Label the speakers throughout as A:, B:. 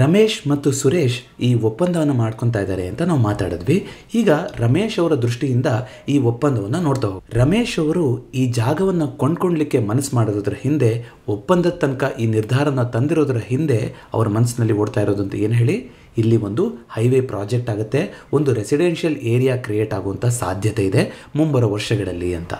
A: ರಮೇಶ್ ಮತ್ತು ಸುರೇಶ್ ಈ ಒಪ್ಪಂದವನ್ನು ಮಾಡ್ಕೊತಾ ಇದ್ದಾರೆ ಅಂತ ನಾವು ಮಾತಾಡಿದ್ವಿ ಈಗ ರಮೇಶ್ ಅವರ ದೃಷ್ಟಿಯಿಂದ ಈ ಒಪ್ಪಂದವನ್ನು ನೋಡ್ತಾ ಹೋಗಿ ರಮೇಶ್ ಅವರು ಈ ಜಾಗವನ್ನು ಕೊಂಡ್ಕೊಳ್ಲಿಕ್ಕೆ ಮನಸ್ಸು ಮಾಡೋದ್ರ ಹಿಂದೆ ಒಪ್ಪಂದದ ತನಕ ಈ ನಿರ್ಧಾರನ ತಂದಿರೋದ್ರ ಹಿಂದೆ ಅವರ ಮನಸ್ಸಿನಲ್ಲಿ ಓಡ್ತಾ ಇರೋದು ಅಂತ ಏನು ಹೇಳಿ ಇಲ್ಲಿ ಒಂದು ಹೈವೇ ಪ್ರಾಜೆಕ್ಟ್ ಆಗುತ್ತೆ ಒಂದು ರೆಸಿಡೆನ್ಷಿಯಲ್ ಏರಿಯಾ ಕ್ರಿಯೇಟ್ ಆಗುವಂಥ ಸಾಧ್ಯತೆ ಇದೆ ಮುಂಬರುವ ವರ್ಷಗಳಲ್ಲಿ ಅಂತ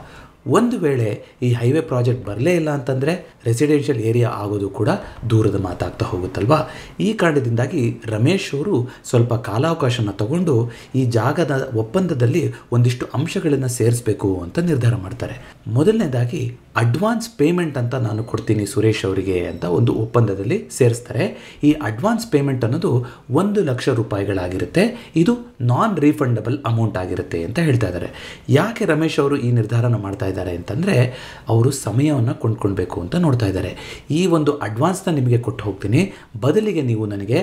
A: ಒಂದು ವೇಳೆ ಈ ಹೈವೇ ಪ್ರಾಜೆಕ್ಟ್ ಬರಲೇ ಇಲ್ಲ ಅಂತಂದರೆ ರೆಸಿಡೆನ್ಷಿಯಲ್ ಏರಿಯಾ ಆಗೋದು ಕೂಡ ದೂರದ ಮಾತಾಗ್ತಾ ಹೋಗುತ್ತಲ್ವಾ ಈ ಕಾರಣದಿಂದಾಗಿ ರಮೇಶ್ ಅವರು ಸ್ವಲ್ಪ ಕಾಲಾವಕಾಶನ ತಗೊಂಡು ಈ ಜಾಗದ ಒಪ್ಪಂದದಲ್ಲಿ ಒಂದಿಷ್ಟು ಅಂಶಗಳನ್ನು ಸೇರಿಸಬೇಕು ಅಂತ ನಿರ್ಧಾರ ಮಾಡ್ತಾರೆ ಮೊದಲನೇದಾಗಿ ಅಡ್ವಾನ್ಸ್ ಪೇಮೆಂಟ್ ಅಂತ ನಾನು ಕೊಡ್ತೀನಿ ಸುರೇಶ್ ಅವರಿಗೆ ಅಂತ ಒಂದು ಒಪ್ಪಂದದಲ್ಲಿ ಸೇರಿಸ್ತಾರೆ ಈ ಅಡ್ವಾನ್ಸ್ ಪೇಮೆಂಟ್ ಅನ್ನೋದು ಒಂದು ಲಕ್ಷ ರೂಪಾಯಿಗಳಾಗಿರುತ್ತೆ ಇದು ನಾನ್ ರೀಫಂಡಬಲ್ ಅಮೌಂಟ್ ಆಗಿರುತ್ತೆ ಅಂತ ಹೇಳ್ತಾ ಇದ್ದಾರೆ ಯಾಕೆ ರಮೇಶ್ ಅವರು ಈ ನಿರ್ಧಾರನ ಮಾಡ್ತಾ ಇದ್ದಾರೆ ಇದ್ದಾರೆ ಅಂತಂದರೆ ಅವರು ಸಮಯವನ್ನು ಕೊಂಡ್ಕೊಳ್ಬೇಕು ಅಂತ ನೋಡ್ತಾ ಇದ್ದಾರೆ ಈ ಒಂದು ಅಡ್ವಾನ್ಸ್ನ ನಿಮಗೆ ಕೊಟ್ಟು ಹೋಗ್ತೀನಿ ಬದಲಿಗೆ ನೀವು ನನಗೆ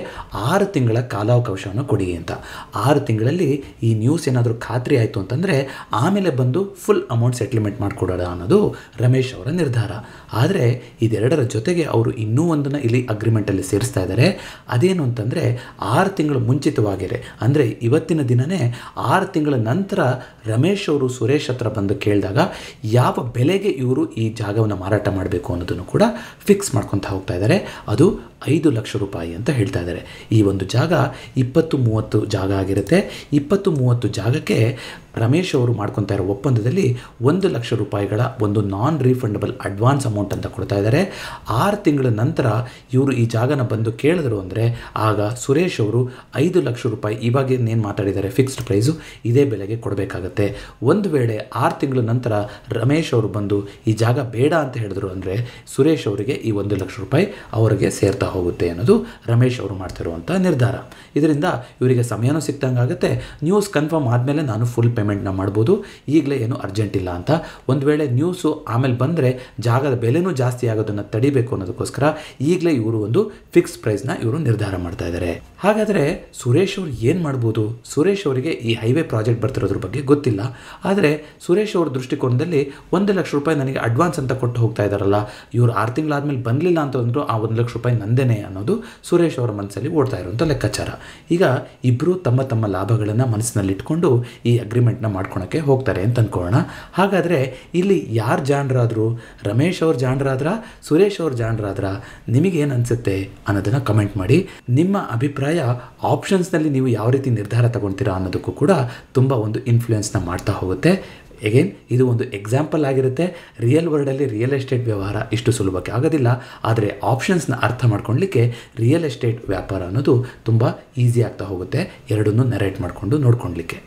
A: ಆರು ತಿಂಗಳ ಕಾಲಾವಕಾಶವನ್ನು ಕೊಡಿ ಅಂತ ಆರು ತಿಂಗಳಲ್ಲಿ ಈ ನ್ಯೂಸ್ ಏನಾದರೂ ಖಾತ್ರಿ ಆಯಿತು ಅಂತಂದರೆ ಆಮೇಲೆ ಬಂದು ಫುಲ್ ಅಮೌಂಟ್ ಸೆಟ್ಲ್ಮೆಂಟ್ ಮಾಡಿಕೊಡೋಣ ಅನ್ನೋದು ರಮೇಶ್ ಅವರ ನಿರ್ಧಾರ ಆದರೆ ಇದೆರಡರ ಜೊತೆಗೆ ಅವರು ಇನ್ನೂ ಒಂದನ್ನು ಇಲ್ಲಿ ಅಗ್ರಿಮೆಂಟಲ್ಲಿ ಸೇರಿಸ್ತಾ ಇದ್ದಾರೆ ಅದೇನು ಅಂತಂದರೆ ಆರು ತಿಂಗಳು ಮುಂಚಿತವಾಗಿರೆ ಅಂದರೆ ಇವತ್ತಿನ ದಿನನೇ ಆರು ತಿಂಗಳ ನಂತರ ರಮೇಶ್ ಅವರು ಸುರೇಶ್ ಹತ್ರ ಬಂದು ಕೇಳಿದಾಗ ಯಾವ ಬೆಲೆಗೆ ಇವರು ಈ ಜಾಗವನ್ನು ಮಾರಾಟ ಮಾಡಬೇಕು ಅನ್ನೋದನ್ನು ಕೂಡ ಫಿಕ್ಸ್ ಮಾಡ್ಕೊತಾ ಹೋಗ್ತಾ ಇದ್ದಾರೆ ಅದು ಐದು ಲಕ್ಷ ರೂಪಾಯಿ ಅಂತ ಹೇಳ್ತಾ ಇದ್ದಾರೆ ಈ ಒಂದು ಜಾಗ ಇಪ್ಪತ್ತು ಮೂವತ್ತು ಜಾಗ ಆಗಿರುತ್ತೆ ಇಪ್ಪತ್ತು ಮೂವತ್ತು ಜಾಗಕ್ಕೆ ರಮೇಶ್ ಅವರು ಮಾಡ್ಕೊತಾ ಇರೋ ಒಪ್ಪಂದದಲ್ಲಿ ಒಂದು ಲಕ್ಷ ರೂಪಾಯಿಗಳ ಒಂದು ನಾನ್ ರೀಫಂಡಬಲ್ ಅಡ್ವಾನ್ಸ್ ಅಮೌಂಟ್ ಅಂತ ಕೊಡ್ತಾ ಇದ್ದಾರೆ ಆರು ತಿಂಗಳ ನಂತರ ಇವರು ಈ ಜಾಗನ ಬಂದು ಕೇಳಿದ್ರು ಅಂದರೆ ಆಗ ಸುರೇಶ್ ಅವರು ಐದು ಲಕ್ಷ ರೂಪಾಯಿ ಇವಾಗ ಏನು ಮಾತಾಡಿದ್ದಾರೆ ಫಿಕ್ಸ್ಡ್ ಪ್ರೈಸು ಇದೇ ಬೆಲೆಗೆ ಕೊಡಬೇಕಾಗತ್ತೆ ಒಂದು ವೇಳೆ ಆರು ತಿಂಗಳ ನಂತರ ರಮೇಶ್ ಅವರು ಬಂದು ಈ ಜಾಗ ಬೇಡ ಅಂತ ಹೇಳಿದ್ರು ಅಂದರೆ ಸುರೇಶ್ ಅವರಿಗೆ ಈ ಒಂದು ಲಕ್ಷ ರೂಪಾಯಿ ಅವರಿಗೆ ಸೇರ್ತಾ ಹೋಗುತ್ತೆ ಅನ್ನೋದು ರಮೇಶ್ ಅವರು ಮಾಡ್ತಿರುವಂಥ ನಿರ್ಧಾರ ಇದರಿಂದ ಇವರಿಗೆ ಸಮಯನೂ ಸಿಕ್ತಂಗಾಗುತ್ತೆ ಆಗುತ್ತೆ ನ್ಯೂಸ್ ಕನ್ಫರ್ಮ್ ಆದಮೇಲೆ ನಾನು ಫುಲ್ ಪೇಮೆಂಟ್ನ ಮಾಡ್ಬೋದು ಈಗಲೇ ಏನು ಅರ್ಜೆಂಟ್ ಇಲ್ಲ ಅಂತ ಒಂದು ವೇಳೆ ನ್ಯೂಸು ಆಮೇಲೆ ಬಂದರೆ ಜಾಗದ ಬೆಲೆನೂ ಜಾಸ್ತಿ ಆಗೋದನ್ನು ತಡಿಬೇಕು ಅನ್ನೋದಕ್ಕೋಸ್ಕರ ಈಗಲೇ ಇವರು ಒಂದು ಫಿಕ್ಸ್ ಪ್ರೈಸ್ನ ಇವರು ನಿರ್ಧಾರ ಮಾಡ್ತಾ ಇದ್ದಾರೆ ಹಾಗಾದರೆ ಸುರೇಶ್ ಅವ್ರು ಏನು ಮಾಡ್ಬೋದು ಸುರೇಶ್ ಅವರಿಗೆ ಈ ಹೈವೇ ಪ್ರಾಜೆಕ್ಟ್ ಬರ್ತಿರೋದ್ರ ಬಗ್ಗೆ ಗೊತ್ತಿಲ್ಲ ಆದರೆ ಸುರೇಶ್ ಅವರ ದೃಷ್ಟಿಕೋನದಲ್ಲಿ ಒಂದು ಲಕ್ಷ ರೂಪಾಯಿ ನನಗೆ ಅಡ್ವಾನ್ಸ್ ಅಂತ ಕೊಟ್ಟು ಹೋಗ್ತಾ ಇದ್ದಾರಲ್ಲ ಇವರು ಆರು ಬಂದಲಿಲ್ಲ ಬರಲಿಲ್ಲ ಅಂತಂದ್ರು ಆ ಒಂದು ಲಕ್ಷ ರೂಪಾಯಿ ನಂದೇನೆ ಅನ್ನೋದು ಸುರೇಶ್ ಅವರ ಮನಸ್ಸಲ್ಲಿ ಓಡ್ತಾ ಇರುವಂಥ ಲೆಕ್ಕಾಚಾರ ಈಗ ಇಬ್ಬರು ತಮ್ಮ ತಮ್ಮ ಲಾಭಗಳನ್ನು ಮನಸ್ಸಿನಲ್ಲಿಟ್ಕೊಂಡು ಈ ಅಗ್ರಿಮೆಂಟ್ನ ಮಾಡ್ಕೊಳಕ್ಕೆ ಹೋಗ್ತಾರೆ ಅಂತ ಅಂದ್ಕೊಳ್ಳೋಣ ಹಾಗಾದರೆ ಇಲ್ಲಿ ಯಾರು ಜಾಣರಾದರು ರಮೇಶ್ ಅವ್ರ ಜಾಣರಾದ್ರ ಸುರೇಶ್ ಅವ್ರ ಜಾಣರಾದ್ರ ನಿಮಗೇನು ಅನಿಸುತ್ತೆ ಅನ್ನೋದನ್ನು ಕಮೆಂಟ್ ಮಾಡಿ ನಿಮ್ಮ ಅಭಿಪ್ರಾಯ ಆಪ್ಷನ್ಸ್ನಲ್ಲಿ ನೀವು ಯಾವ ರೀತಿ ನಿರ್ಧಾರ ತಗೊಳ್ತೀರಾ ಅನ್ನೋದಕ್ಕೂ ಕೂಡ ತುಂಬ ಒಂದು ಇನ್ಫ್ಲೂಯೆನ್ಸ್ನ ಮಾಡ್ತಾ ಹೋಗುತ್ತೆ ಎಗೇನ್ ಇದು ಒಂದು ಎಕ್ಸಾಂಪಲ್ ಆಗಿರುತ್ತೆ ರಿಯಲ್ ವರ್ಲ್ಡಲ್ಲಿ ರಿಯಲ್ ಎಸ್ಟೇಟ್ ವ್ಯವಹಾರ ಇಷ್ಟು ಸುಲಭಕ್ಕೆ ಆಗೋದಿಲ್ಲ ಆದರೆ ಆಪ್ಷನ್ಸ್ನ ಅರ್ಥ ಮಾಡ್ಕೊಳ್ಲಿಕ್ಕೆ ರಿಯಲ್ ಎಸ್ಟೇಟ್ ವ್ಯಾಪಾರ ಅನ್ನೋದು ತುಂಬ ಈಸಿ ಆಗ್ತಾ ಹೋಗುತ್ತೆ ಎರಡನ್ನೂ ನೆರೇಟ್ ಮಾಡಿಕೊಂಡು ನೋಡ್ಕೊಳ್ಲಿಕ್ಕೆ